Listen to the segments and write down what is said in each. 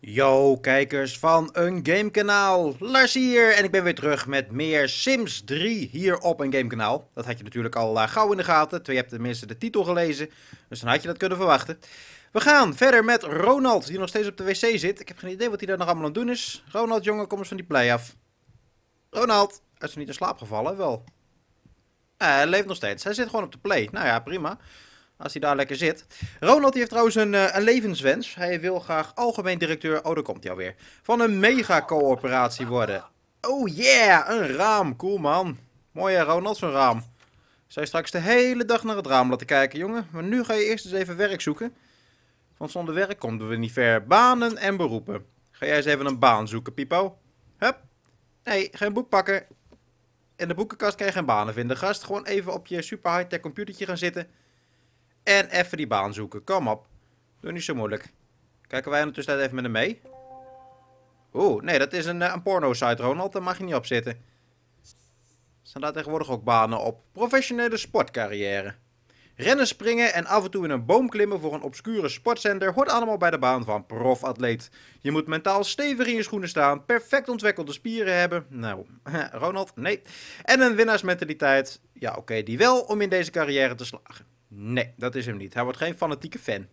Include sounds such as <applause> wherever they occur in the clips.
Yo kijkers van een gamekanaal, Lars hier en ik ben weer terug met meer Sims 3 hier op een gamekanaal. Dat had je natuurlijk al eh, gauw in de gaten, je hebt tenminste de titel gelezen, dus dan had je dat kunnen verwachten. We gaan verder met Ronald, die nog steeds op de wc zit. Ik heb geen idee wat hij daar nog allemaal aan het doen is. Ronald, jongen, kom eens van die play af. Ronald, hij is niet in slaap gevallen, wel. Uh, hij leeft nog steeds, hij zit gewoon op de play. Nou ja, prima als hij daar lekker zit. Ronald heeft trouwens een, eh, een levenswens. Hij wil graag algemeen directeur, oh daar komt hij alweer, van een megacoöperatie worden. Oh yeah, een raam, cool man. Mooi hè Ronald, zo'n raam. Zij straks de hele dag naar het raam laten kijken, jongen. Maar nu ga je eerst eens even werk zoeken. Want zonder werk komen we niet ver. Banen en beroepen. Ga jij eens even een baan zoeken, Pipo? Hup. Nee, geen boek pakken. In de boekenkast kan je geen banen vinden, gast. Gewoon even op je super high-tech computertje gaan zitten. En even die baan zoeken. Kom op. Doe niet zo moeilijk. Kijken wij ondertussen even met hem mee? Oeh, nee, dat is een, eh, een porno-site, Ronald. Daar mag je niet op zitten. Staan daar tegenwoordig ook banen op. Professionele sportcarrière. Rennen, springen en af en toe in een boom klimmen voor een obscure sportzender hoort allemaal bij de baan van profatleet. Je moet mentaal stevig in je schoenen staan, perfect ontwikkelde spieren hebben. Nou, <laughs> Ronald, nee. En een winnaarsmentaliteit. Ja, oké, die wel om in deze carrière te slagen. Nee, dat is hem niet. Hij wordt geen fanatieke fan.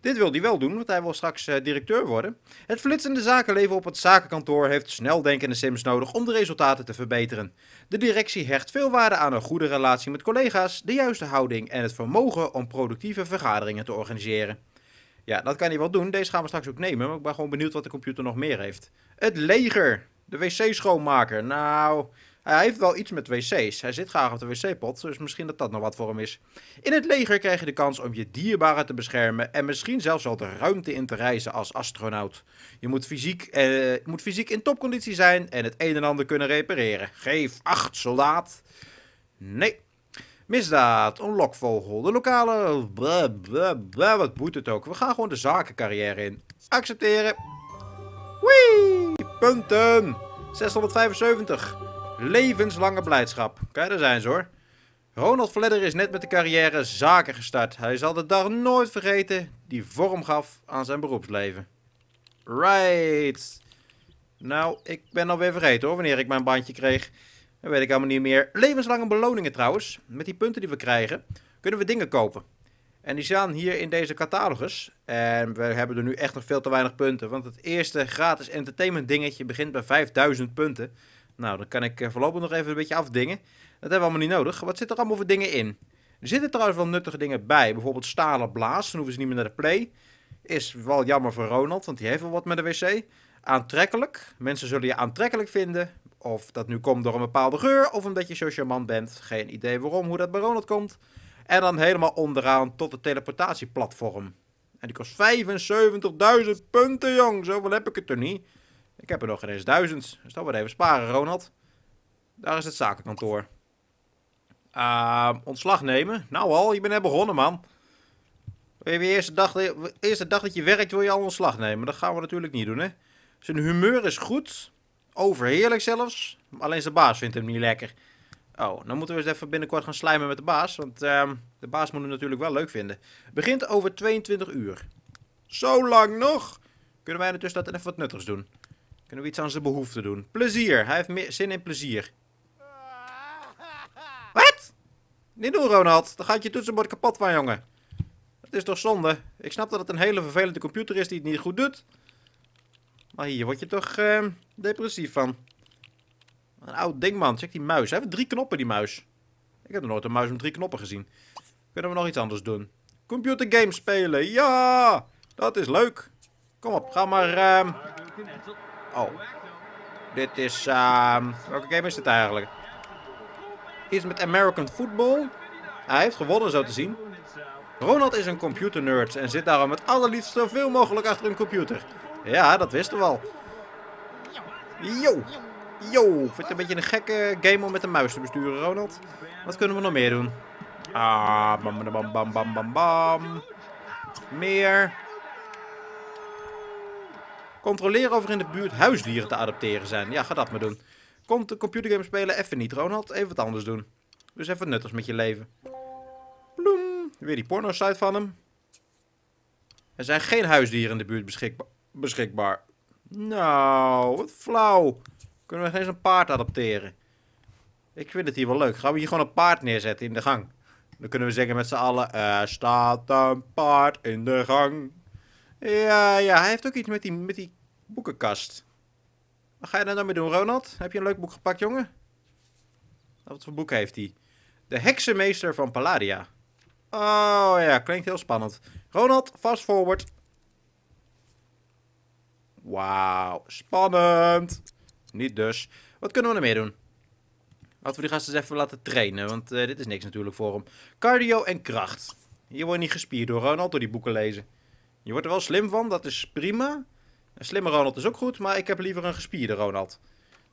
Dit wil hij wel doen, want hij wil straks eh, directeur worden. Het flitsende zakenleven op het zakenkantoor heeft sneldenkende sims nodig om de resultaten te verbeteren. De directie hecht veel waarde aan een goede relatie met collega's, de juiste houding en het vermogen om productieve vergaderingen te organiseren. Ja, dat kan hij wel doen. Deze gaan we straks ook nemen, maar ik ben gewoon benieuwd wat de computer nog meer heeft. Het leger. De wc-schoonmaker. Nou, hij heeft wel iets met wc's. Hij zit graag op de wc-pot, dus misschien dat dat nog wat voor hem is. In het leger krijg je de kans om je dierbaren te beschermen en misschien zelfs wel de ruimte in te reizen als astronaut. Je moet fysiek, eh, moet fysiek in topconditie zijn en het een en ander kunnen repareren. Geef acht, soldaat. Nee. Misdaad, een lokvogel, de lokale... wat boet het ook. We gaan gewoon de zakencarrière in. Accepteren. Wee! Punten. 675. Levenslange blijdschap. Kijk, daar zijn ze hoor. Ronald Vledder is net met de carrière zaken gestart. Hij zal de dag nooit vergeten die vorm gaf aan zijn beroepsleven. Right. Nou, ik ben alweer vergeten hoor, wanneer ik mijn bandje kreeg. Dat weet ik allemaal niet meer. Levenslange beloningen trouwens. Met die punten die we krijgen, kunnen we dingen kopen. En die staan hier in deze catalogus. En we hebben er nu echt nog veel te weinig punten. Want het eerste gratis entertainment dingetje begint bij 5000 punten. Nou, dan kan ik eh, voorlopig nog even een beetje afdingen. Dat hebben we allemaal niet nodig. Wat zit er allemaal voor dingen in? Er zitten trouwens wel nuttige dingen bij. Bijvoorbeeld stalen blaas, dan hoeven ze niet meer naar de play. Is wel jammer voor Ronald, want die heeft wel wat met de wc. Aantrekkelijk. Mensen zullen je aantrekkelijk vinden. Of dat nu komt door een bepaalde geur, of omdat je zo charmant bent. Geen idee waarom, hoe dat bij Ronald komt. En dan helemaal onderaan tot het teleportatieplatform. En die kost 75.000 punten, jong. Zoveel heb ik het er niet. Ik heb er nog geen eens duizend. Dus dat wordt even sparen, Ronald. Daar is het zakenkantoor. Uh, ontslag nemen? Nou al, je bent net begonnen, man. Wil je eerste dag, eerste dag dat je werkt, wil je al ontslag nemen? Dat gaan we natuurlijk niet doen, hè. Zijn humeur is goed. Overheerlijk zelfs. Alleen zijn baas vindt hem niet lekker. Oh, dan moeten we eens even binnenkort gaan slijmen met de baas. Want ehm, de baas moet het natuurlijk wel leuk vinden. Begint over 22 uur. Zo lang nog! Kunnen wij in de tussentijd even wat nuttigs doen? Kunnen we iets aan zijn behoefte doen? Plezier. Hij heeft meer zin in plezier. Wat? Niet doen, Ronald. Dan gaat je toetsenbord kapot van, jongen. Het is toch zonde? Ik snap dat het een hele vervelende computer is die het niet goed doet. Maar hier word je toch eh, depressief van. Een oud ding, man. Check die muis. Hij heeft drie knoppen, die muis. Ik heb nog nooit een muis met drie knoppen gezien. Kunnen we nog iets anders doen? games spelen. Ja! Dat is leuk. Kom op, ga maar... Uh... Oh. Dit is... Uh, welke game is dit eigenlijk? Iets met American Football. Hij heeft gewonnen, zo te zien. Ronald is een computernerd en zit daarom het allerliefst zoveel mogelijk achter een computer. Ja, dat wisten we al. Yo! Yo! vind het een beetje een gekke game om met een muis te besturen, Ronald. Wat kunnen we nog meer doen? Ah, bam, bam, bam, bam, bam, bam. Meer. Controleren of er in de buurt huisdieren te adopteren zijn. Ja, ga dat maar doen. Komt de computergame spelen? Even niet, Ronald. Even wat anders doen. Dus even nuttigs met je leven. Bloem. Weer die porno-site van hem. Er zijn geen huisdieren in de buurt beschikbaar. Nou, wat flauw. Kunnen we eens een paard adopteren? Ik vind het hier wel leuk. Gaan we hier gewoon een paard neerzetten in de gang? Dan kunnen we zeggen met z'n allen... Er staat een paard in de gang. Ja, ja, hij heeft ook iets met die, met die boekenkast. Wat ga je daar nou mee doen, Ronald? Heb je een leuk boek gepakt, jongen? Wat voor boek heeft hij? De Heksenmeester van Palladia. Oh ja, klinkt heel spannend. Ronald, fast forward. Wauw, spannend. Niet dus. Wat kunnen we ermee doen? Laten we die gasten eens even laten trainen, want eh, dit is niks natuurlijk voor hem. Cardio en kracht. Hier word je niet gespierd door Ronald, door die boeken lezen. Je wordt er wel slim van, dat is prima. Een slimme Ronald is ook goed, maar ik heb liever een gespierde Ronald.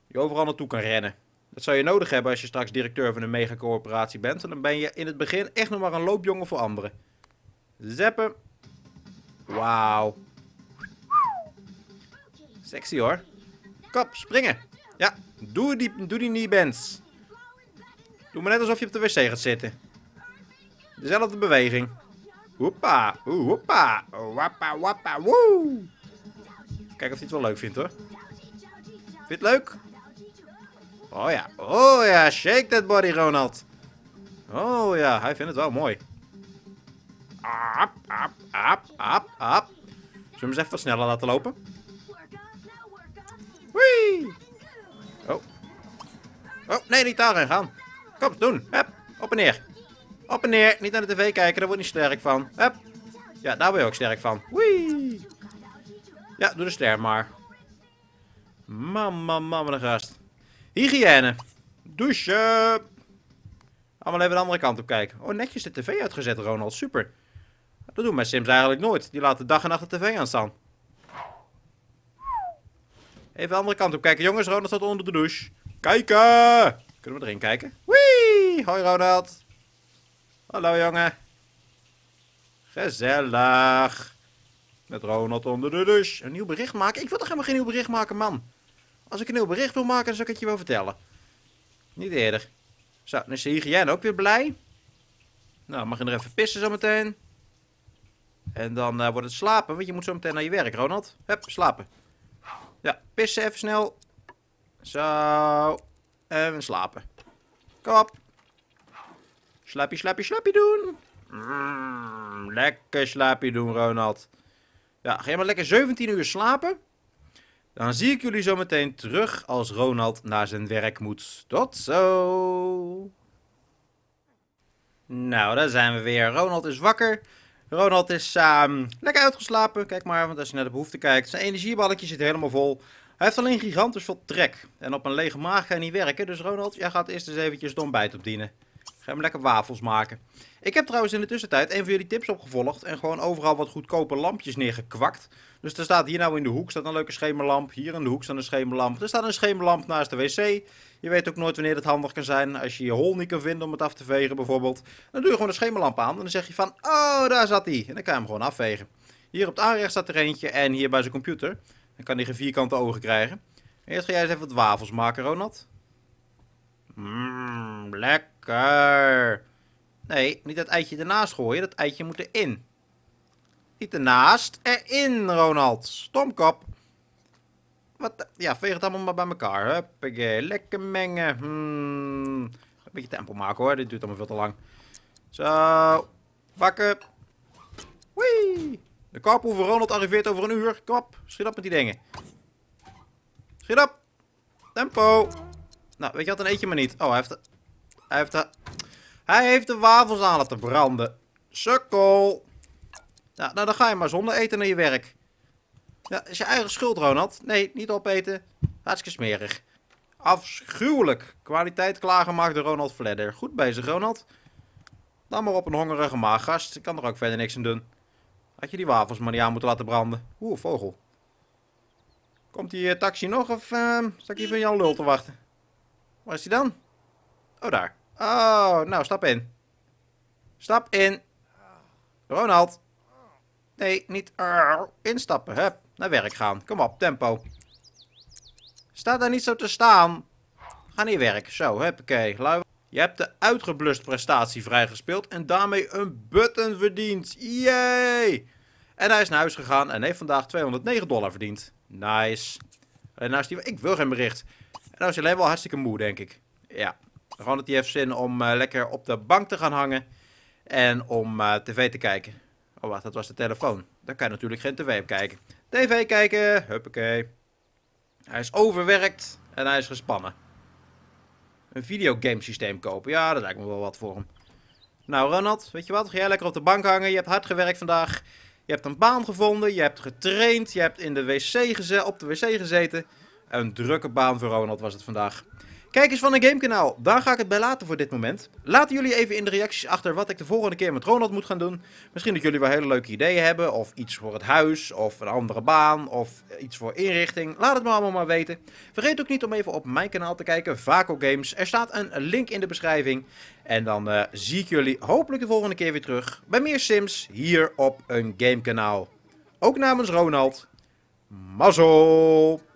Die overal naartoe kan rennen. Dat zou je nodig hebben als je straks directeur van een megacorporatie bent. En dan ben je in het begin echt nog maar een loopjongen voor anderen. Zeppen. Wauw. Sexy hoor. Kap, springen. Ja, doe die, doe die Doe maar net alsof je op de wc gaat zitten. Dezelfde beweging. Hoppa, hoppa, wappa, wappa, woe. Kijk of hij het wel leuk vindt hoor. Vind je het leuk? Oh ja, oh ja, shake that body Ronald. Oh ja, hij vindt het wel mooi. Ap, ap, ap, ap, ap. Zullen we hem eens even sneller laten lopen? Wee! Oh. Oh, nee, niet daarin gaan. Kom, doen. Hup, op en neer. Op en neer. Niet naar de tv kijken, daar word je niet sterk van. Hup. Ja, daar word je ook sterk van. Wee. Ja, doe de ster maar. Mam, mam, mam, de gast. Hygiëne. Douchen. Allemaal even de andere kant op kijken. Oh, netjes de tv uitgezet, Ronald. Super. Dat doen mijn sims eigenlijk nooit. Die laten dag en nacht de tv aan staan. Even de andere kant op kijken. Jongens, Ronald staat onder de douche. Kijken! Kunnen we erin kijken? Wee! Hoi Ronald. Hallo jongen. Gezellig. Met Ronald onder de dus. Een nieuw bericht maken? Ik wil toch helemaal geen nieuw bericht maken, man. Als ik een nieuw bericht wil maken, dan zal ik het je wel vertellen. Niet eerder. Zo, dan is de hygiëne ook weer blij. Nou, mag je er even pissen zometeen. En dan eh, wordt het slapen, want je moet zo meteen naar je werk, Ronald. Hup, slapen. Ja, pissen even snel. Zo. En slapen. Kom op. Slaapje, slaapje, slaapje doen. Mm, lekker slaapje doen, Ronald. Ja, ga je maar lekker 17 uur slapen. Dan zie ik jullie zo meteen terug als Ronald naar zijn werk moet. Tot zo. Nou, daar zijn we weer. Ronald is wakker. Ronald is ehm, lekker uitgeslapen. Kijk maar, want als je naar de behoefte kijkt. Zijn energieballetje zit helemaal vol. Hij heeft alleen gigantisch veel trek. En op een lege maag kan je niet werken. Dus Ronald, jij gaat eerst eens eventjes de ontbijt opdienen. Ga hem lekker wafels maken. Ik heb trouwens in de tussentijd een van jullie tips opgevolgd. En gewoon overal wat goedkope lampjes neergekwakt. Dus er staat hier nou in de hoek staat een leuke schemerlamp. Hier in de hoek staat een schemerlamp. Er staat een schemerlamp naast de wc. Je weet ook nooit wanneer dat handig kan zijn. Als je je hol niet kan vinden om het af te vegen bijvoorbeeld. Dan doe je gewoon een schemerlamp aan. En dan zeg je van, oh daar zat hij. En dan kan je hem gewoon afvegen. Hier op het aanrecht staat er eentje. En hier bij zijn computer. Dan kan hij geen vierkante ogen krijgen. Eerst ga jij eens even wat wafels maken, Ronald. Mmm, lekker. Lekker. Nee, niet dat eitje ernaast gooien. Dat eitje moet erin. Niet ernaast, erin, Ronald. Stomkop. Wat? Ja, veeg het allemaal maar bij elkaar. Huppakee, lekker mengen. Hmm. Een beetje tempo maken hoor, dit duurt allemaal veel te lang. Zo, bakken. Wee. De karpoe Ronald arriveert over een uur. Kom op, schiet op met die dingen. Schiet op. Tempo. Nou, weet je wat, een eetje maar niet. Oh, hij heeft... Hij heeft de, hij heeft de wafels aan laten branden. Sukkel. nou, dan ga je maar zonder eten naar je werk. Ja, is je eigen schuld, Ronald. Nee, niet opeten. Hartstikke smerig. Afschuwelijk. Kwaliteit klaargemaakt de Ronald Vladder. Goed bezig, Ronald. Dan maar op een hongerige maag, gast. Ik kan er ook verder niks aan doen. Had je die wafels maar niet aan moeten laten branden. Oeh, vogel. Komt die eh, taxi nog of uh, ehm, sta ik hier van Jan Lul te wachten? Waar is die dan? Oh, daar. Oh, nou, stap in. Stap in. Ronald. Nee, niet instappen. Hup, naar werk gaan. Kom op, tempo. Sta daar niet zo te staan. Ga niet werk. Zo, huppakee. Lui. Je hebt de uitgeblust prestatie vrijgespeeld en daarmee een button verdiend. Yay! En hij is naar huis gegaan en heeft vandaag 209 dollar verdiend. Nice. En nou is die... Ik wil geen bericht. En nou is hij alleen wel hartstikke moe, denk ik. Ja, Ronald die heeft zin om eh, lekker op de bank te gaan hangen en om eh, tv te kijken. Oh wacht, dat was de telefoon. Daar kan je natuurlijk geen tv op kijken. TV kijken, huppakee. Hij is overwerkt en hij is gespannen. Een videogamesysteem kopen, ja, dat lijkt me wel wat voor hem. Nou Ronald, weet je wat, ga jij lekker op de bank hangen. Je hebt hard gewerkt vandaag. Je hebt een baan gevonden, je hebt getraind, je hebt in de wc op de wc gezeten. Een drukke baan voor Ronald was het vandaag. Kijkers van een gamekanaal, daar ga ik het bij laten voor dit moment. Laat jullie even in de reacties achter wat ik de volgende keer met Ronald moet gaan doen. Misschien dat jullie wel hele leuke ideeën hebben, of iets voor het huis, of een andere baan, of iets voor inrichting. Laat het me allemaal maar weten. Vergeet ook niet om even op mijn kanaal te kijken, Vaco Games. Er staat een link in de beschrijving. En dan eh, zie ik jullie hopelijk de volgende keer weer terug bij meer Sims hier op een gamekanaal. Ook namens Ronald, mazzel!